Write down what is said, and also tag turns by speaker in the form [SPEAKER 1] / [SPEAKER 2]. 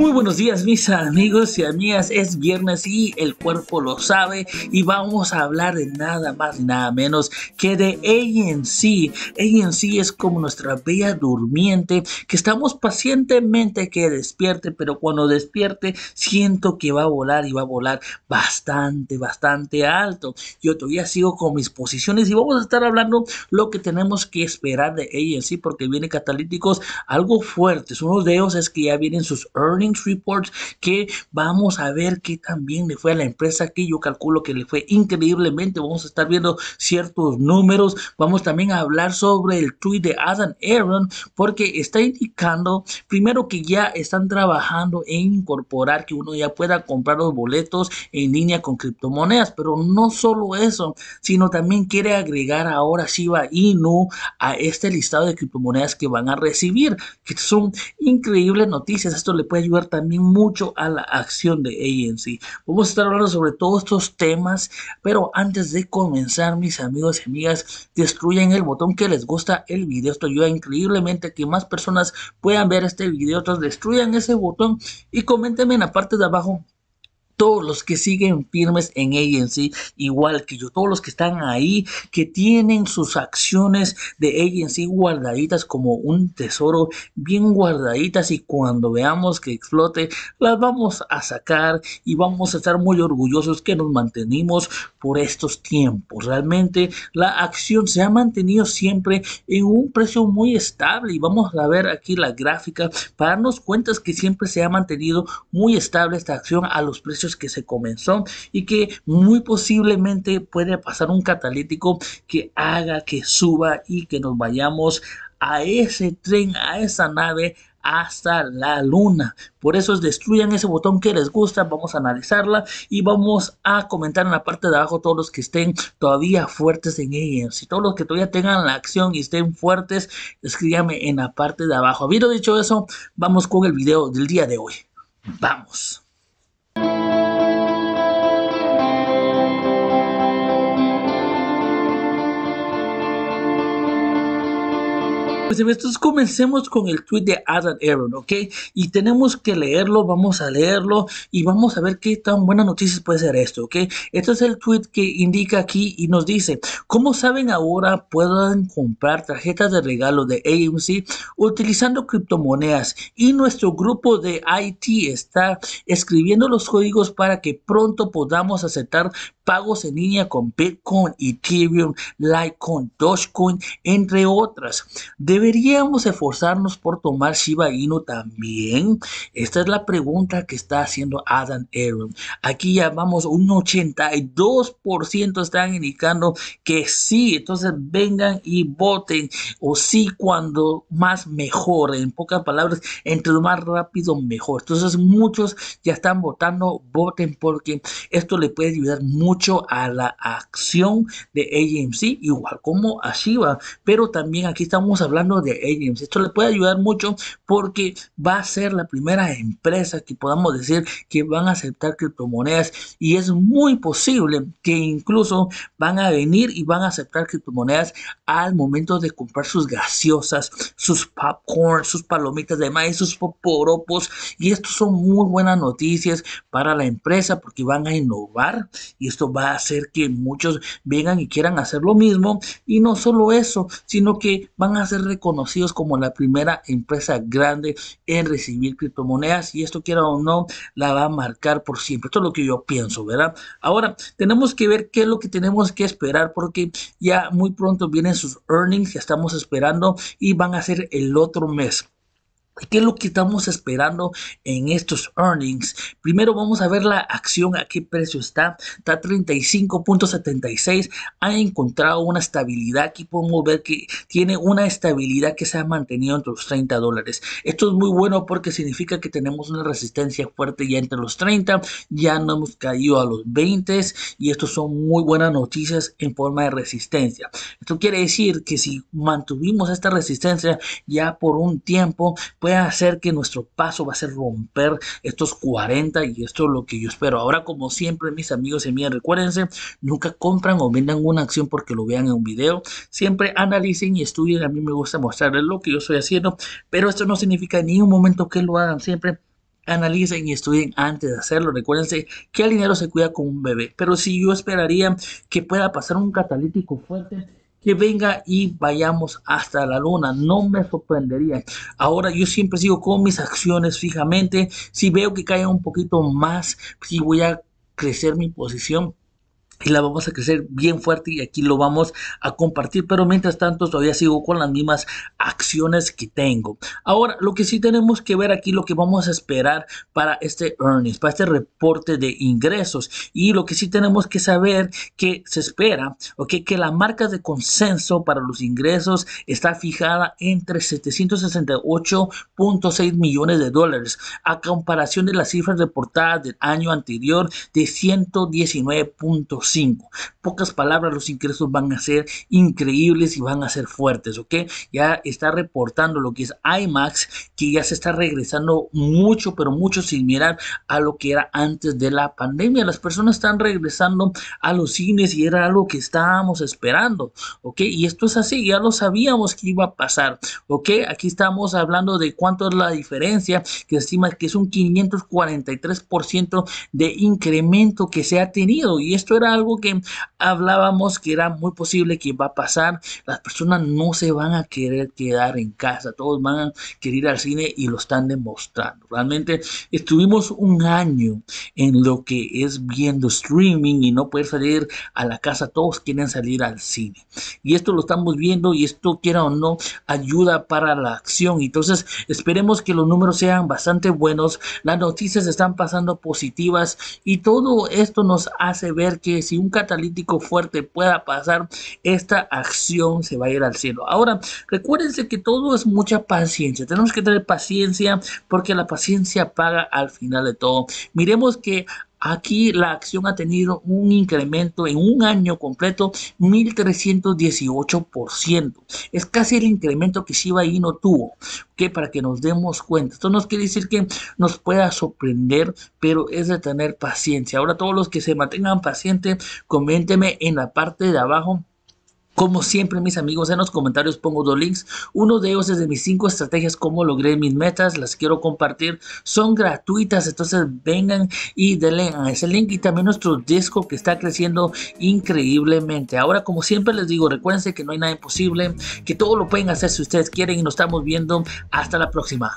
[SPEAKER 1] Muy buenos días mis amigos y amigas, es viernes y el cuerpo lo sabe y vamos a hablar de nada más y nada menos que de ANC. ANC es como nuestra bella durmiente que estamos pacientemente que despierte, pero cuando despierte siento que va a volar y va a volar bastante, bastante alto. Yo todavía sigo con mis posiciones y vamos a estar hablando lo que tenemos que esperar de ANC porque viene catalíticos algo fuertes. Uno de ellos es que ya vienen sus earnings report reports que vamos a ver que también le fue a la empresa que yo calculo que le fue increíblemente. Vamos a estar viendo ciertos números. Vamos también a hablar sobre el tweet de Adam Aaron porque está indicando primero que ya están trabajando en incorporar que uno ya pueda comprar los boletos en línea con criptomonedas, pero no solo eso, sino también quiere agregar ahora Shiba Inu a este listado de criptomonedas que van a recibir, que son increíbles noticias. Esto le puede ayudar también mucho a la acción de ANC. Vamos a estar hablando sobre todos estos temas, pero antes de comenzar, mis amigos y amigas, destruyan el botón que les gusta el video. Esto ayuda increíblemente a que más personas puedan ver este video. Entonces, destruyan ese botón y coméntenme en la parte de abajo todos los que siguen firmes en Agency, igual que yo, todos los que están ahí, que tienen sus acciones de Agency guardaditas como un tesoro, bien guardaditas y cuando veamos que explote, las vamos a sacar y vamos a estar muy orgullosos que nos mantenimos por estos tiempos. Realmente la acción se ha mantenido siempre en un precio muy estable y vamos a ver aquí la gráfica para darnos cuenta que siempre se ha mantenido muy estable esta acción a los precios que se comenzó y que muy posiblemente puede pasar un catalítico que haga que suba y que nos vayamos a ese tren, a esa nave, hasta la luna. Por eso destruyan ese botón que les gusta, vamos a analizarla y vamos a comentar en la parte de abajo todos los que estén todavía fuertes en ella. Si todos los que todavía tengan la acción y estén fuertes, escríbame en la parte de abajo. Habiendo dicho eso, vamos con el video del día de hoy. Vamos. Pues, entonces comencemos con el tweet de Adam Aaron, ¿ok? Y tenemos que leerlo, vamos a leerlo y vamos a ver qué tan buenas noticias puede ser esto, ¿ok? Este es el tweet que indica aquí y nos dice, como saben ahora pueden comprar tarjetas de regalo de AMC utilizando criptomonedas y nuestro grupo de IT está escribiendo los códigos para que pronto podamos aceptar pagos en línea con Bitcoin, Ethereum, Litecoin, Dogecoin, entre otras. De ¿Deberíamos esforzarnos por tomar Shiba Inu también? Esta es la pregunta que está haciendo Adam Aaron. Aquí ya vamos, un 82% están indicando que sí. Entonces vengan y voten o sí cuando más mejor. En pocas palabras, entre lo más rápido mejor. Entonces muchos ya están votando, voten porque esto le puede ayudar mucho a la acción de AMC, igual como a Shiba. Pero también aquí estamos hablando de AIMS, Esto le puede ayudar mucho porque va a ser la primera empresa que podamos decir que van a aceptar criptomonedas y es muy posible que incluso van a venir y van a aceptar criptomonedas al momento de comprar sus gaseosas, sus popcorn, sus palomitas de maíz, sus poporopos y esto son muy buenas noticias para la empresa porque van a innovar y esto va a hacer que muchos vengan y quieran hacer lo mismo y no solo eso, sino que van a hacer reconocidos como la primera empresa grande en recibir criptomonedas y esto quiera o no la va a marcar por siempre. Esto es lo que yo pienso, ¿verdad? Ahora tenemos que ver qué es lo que tenemos que esperar porque ya muy pronto vienen sus earnings ya estamos esperando y van a ser el otro mes. Pues, ¿Qué es lo que estamos esperando en estos earnings? Primero vamos a ver la acción, a qué precio está. Está 35.76. Ha encontrado una estabilidad. Aquí podemos ver que tiene una estabilidad que se ha mantenido entre los 30 dólares. Esto es muy bueno porque significa que tenemos una resistencia fuerte ya entre los 30. Ya no hemos caído a los 20. Y estos son muy buenas noticias en forma de resistencia. Esto quiere decir que si mantuvimos esta resistencia ya por un tiempo, Pueda hacer que nuestro paso va a ser romper estos 40 y esto es lo que yo espero. Ahora, como siempre, mis amigos y mías, recuérdense, nunca compran o vendan una acción porque lo vean en un video. Siempre analicen y estudien. A mí me gusta mostrarles lo que yo estoy haciendo, pero esto no significa ni un momento que lo hagan. Siempre analicen y estudien antes de hacerlo. Recuérdense que el dinero se cuida como un bebé, pero si yo esperaría que pueda pasar un catalítico fuerte que venga y vayamos hasta la luna. No me sorprendería. Ahora yo siempre sigo con mis acciones fijamente. Si veo que cae un poquito más, si voy a crecer mi posición y la vamos a crecer bien fuerte y aquí lo vamos a compartir pero mientras tanto todavía sigo con las mismas acciones que tengo ahora lo que sí tenemos que ver aquí lo que vamos a esperar para este earnings para este reporte de ingresos y lo que sí tenemos que saber que se espera o que la marca de consenso para los ingresos está fijada entre 768.6 millones de dólares a comparación de las cifras reportadas del año anterior de 119.6 5. Pocas palabras, los ingresos van a ser increíbles y van a ser fuertes, ¿ok? Ya está reportando lo que es IMAX, que ya se está regresando mucho, pero mucho sin mirar a lo que era antes de la pandemia. Las personas están regresando a los cines y era algo que estábamos esperando, ¿ok? Y esto es así, ya lo sabíamos que iba a pasar, ¿ok? Aquí estamos hablando de cuánto es la diferencia, que estima que es un 543% de incremento que se ha tenido y esto era algo que hablábamos que era muy posible que va a pasar. Las personas no se van a querer quedar en casa, todos van a querer ir al cine y lo están demostrando. Realmente estuvimos un año en lo que es viendo streaming y no poder salir a la casa, todos quieren salir al cine. Y esto lo estamos viendo y esto, quiera o no, ayuda para la acción. Entonces, esperemos que los números sean bastante buenos, las noticias están pasando positivas y todo esto nos hace ver que si un catalítico fuerte pueda pasar, esta acción se va a ir al cielo. Ahora, recuérdense que todo es mucha paciencia. Tenemos que tener paciencia porque la paciencia paga al final de todo. Miremos que Aquí la acción ha tenido un incremento en un año completo 1.318%. Es casi el incremento que Shiba no tuvo, que para que nos demos cuenta. Esto no quiere decir que nos pueda sorprender, pero es de tener paciencia. Ahora todos los que se mantengan pacientes, coméntenme en la parte de abajo como siempre, mis amigos, en los comentarios pongo dos links. Uno de ellos es de mis cinco estrategias, cómo logré mis metas, las quiero compartir. Son gratuitas, entonces vengan y denle a ese link y también nuestro disco que está creciendo increíblemente. Ahora, como siempre les digo, recuérdense que no hay nada imposible, que todo lo pueden hacer si ustedes quieren y nos estamos viendo. Hasta la próxima.